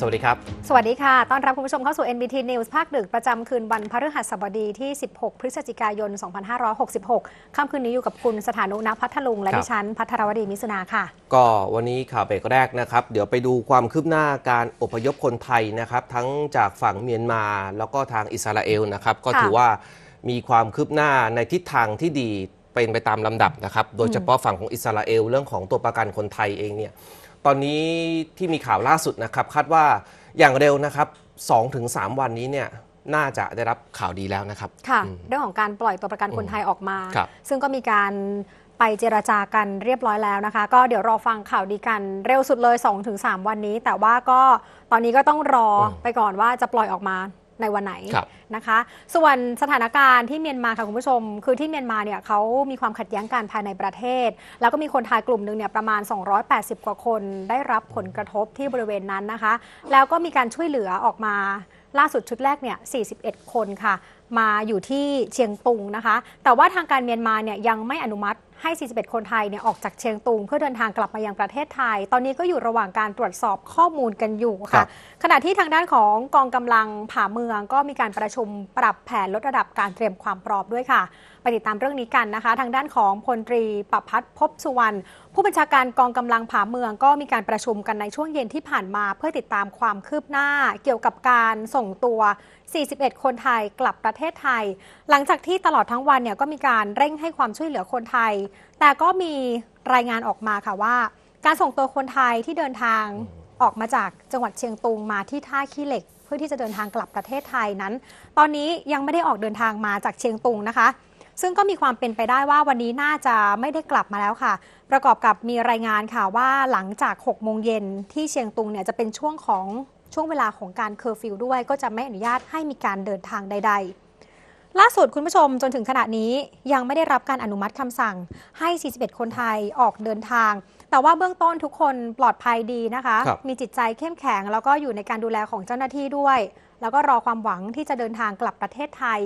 สวัสดีครับ สวัสดีค่ะต้อนรับคุณผู้ชมเข้าสู่ NBT News ภาคดึกประจำคืนวันพฤหัสบดีที่ 16 พฤศจิกายน 2566 ค่ำคืนนี้อยู่กับคุณสถานุนพัทลุง และดิฉันพัทรวดีมิสุนาค่ะ ก็วันนี้ข่าวเบรกแรกนะครับ เดี๋ยวไปดูความคืบหน้าการอพยพคนไทยนะครับ ทั้งจากฝั่งเมียนมาแล้วก็ทางอิสราเอลนะครับก็ถือว่ามีความคืบหน้าในทิศทางที่ดีเป็นไปตามลำดับนะครับ โดยเฉพาะฝั่งของอิสราเอล เรื่องของตัวประกันคนไทยเองเนี่ยตอนนี้ที่มีข่าวล่าสุด นะครับคาดว่าอย่างเร็วนะครับ2-3 วันนี้เนี่ยน่าจะได้รับข่าวดีแล้วนะครับ ค่ะ เรื่องของการปล่อยตัวประกันคนไทยออกมา ซึ่งก็มีการไปเจรจากันเรียบร้อยแล้วนะคะ ก็เดี๋ยวรอฟังข่าวดีกัน เร็วสุดเลย 2-3 วันนี้ แต่ว่าก็ตอนนี้ก็ต้องรอไปก่อนว่าจะปล่อยออกมาในวันไหนนะคะ ส่วนสถานการณ์ที่เมียนมาค่ะ คุณผู้ชม คือที่เมียนมาเนี่ยเขามีความขัดแย้งกันภายในประเทศ แล้วก็มีคนไทยกลุ่มหนึ่งเนี่ยประมาณ 280 กว่าคนได้รับผลกระทบที่บริเวณนั้นนะคะ แล้วก็มีการช่วยเหลือออกมาล่าสุดชุดแรกเนี่ย 41 คนค่ะมาอยู่ที่เชียงตุงนะคะ แต่ว่าทางการเมียนมาเนี่ยยังไม่อนุมัติให้ 41 คนไทยเนี่ยออกจากเชียงตุง เพื่อเดินทางกลับมายังประเทศไทย ตอนนี้ก็อยู่ระหว่างการตรวจสอบข้อมูลกันอยู่ค่ะ ขณะที่ทางด้านของกองกำลังผ่าเมืองก็มีการประชุมปรับแผนลดระดับการเตรียมความพร้อมด้วยค่ะ ไปติดตามเรื่องนี้กันนะคะ ทางด้านของพลตรีประพัฒน์พบสุวรรณ ผู้บัญชาการกองกำลังผ่าเมืองก็มีการประชุมกันในช่วงเย็นที่ผ่านมาเพื่อติดตามความคืบหน้า เกี่ยวกับการส่งตัว 41 คนไทย กลับประเทศทศไทยหลังจากที่ตลอดทั้งวันเนี่ยก็มีการเร่งให้ความช่วยเหลือคนไทย แต่ก็มีรายงานออกมาค่ะว่า การส่งตัวคนไทยที่เดินทางออกมาจากจังหวัดเชียงตุงมาที่ท่าขี้เหล็ก เพื่อที่จะเดินทางกลับประเทศไทยนั้น ตอนนี้ยังไม่ได้ออกเดินทางมาจากเชียงตุงนะคะ ซึ่งก็มีความเป็นไปได้ว่าวันนี้น่าจะไม่ได้กลับมาแล้วค่ะ ประกอบกับมีรายงานค่ะว่าหลังจาก6โมงเย็นที่เชียงตุงเนี่ยจะเป็นช่วงของช่วงเวลาของการเคอร์ฟิวด้วยก็จะไม่อนุญาตให้มีการเดินทางใด ๆล่าสุดคุณผู้ชมจนถึงขณะนี้ยังไม่ได้รับการอนุมัติคำสั่งให้ 41 คนไทยออกเดินทาง แต่ว่าเบื้องต้นทุกคนปลอดภัยดีนะคะ มีจิตใจเข้มแข็ง แล้วก็อยู่ในการดูแลของเจ้าหน้าที่ด้วย แล้วก็รอความหวังที่จะเดินทางกลับประเทศไทย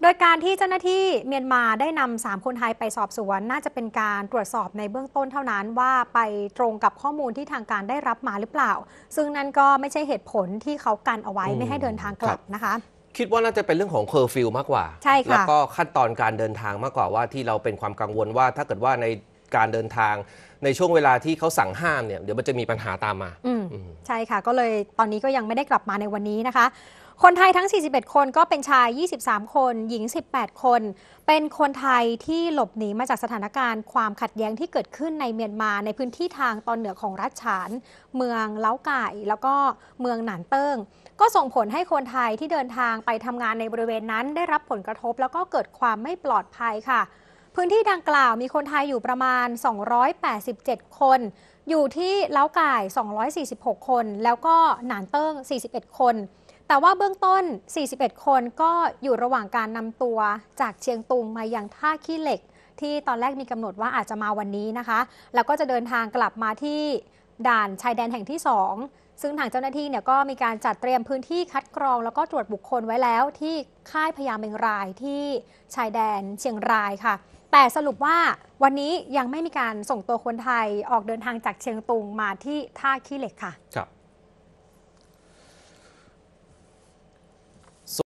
โดยการที่เจ้าหน้าที่เมียนมาได้นำสามคนไทยไปสอบสวน น่าจะเป็นการตรวจสอบในเบื้องต้นเท่านั้น ว่าไปตรงกับข้อมูลที่ทางการได้รับมาหรือเปล่า ซึ่งนั่นก็ไม่ใช่เหตุผลที่เขากันเอาไว้ไม่ให้เดินทางกลับนะคะคิดว่า น่าจะเป็นเรื่องของเคอร์ฟิวมากกว่า ใช่ค่ะ แล้วก็ขั้นตอนการเดินทางมากกว่าว่าที่เราเป็นความกังวลว่าถ้าเกิดว่าในการเดินทางในช่วงเวลาที่เขาสั่งห้ามเนี่ยเดี๋ยวมันจะมีปัญหาตามมาอืมอืมใช่ค่ะก็เลยตอนนี้ก็ยังไม่ได้กลับมาในวันนี้นะคะคนไทยทั้ง 41 คนก็เป็นชาย 23 คน หญิง 18 คน เป็นคนไทยที่หลบหนีมาจากสถานการณ์ความขัดแย้งที่เกิดขึ้นใน เมียนมาในพื้นที่ทางตอนเหนือของรัชฉาน เมืองเล้าไก่แล้วก็เมืองหนานเติ้ง ก็ส่งผลให้คนไทยที่เดินทางไปทำงานในบริเวณนั้น ได้รับผลกระทบแล้วก็เกิดความไม่ปลอดภัยค่ะ พื้นที่ดังกล่าวมีคนไทยอยู่ประมาณ 287 คน อยู่ที่เล้าไก่ 246 คน แล้วก็หนานเติ้ง 41 คนแต่ว่าเบื้องต้น 41 คนก็อยู่ระหว่างการนำตัวจากเชียงตุงมายังท่าขี้เหล็ก ที่ตอนแรกมีกำหนดว่าอาจจะมาวันนี้นะคะ แล้วก็จะเดินทางกลับมาที่ด่านชายแดนแห่งที่ 2 ซึ่งทางเจ้าหน้าที่เนี่ยก็มีการจัดเตรียมพื้นที่คัดกรอง แล้วก็ตรวจบุคคลไว้แล้วที่ค่ายพยาเมงรายที่ชายแดนเชียงรายค่ะ แต่สรุปว่าวันนี้ยังไม่มีการส่งตัวคนไทยออกเดินทางจากเชียงตุงมาที่ท่าขี้เหล็กค่ะครับ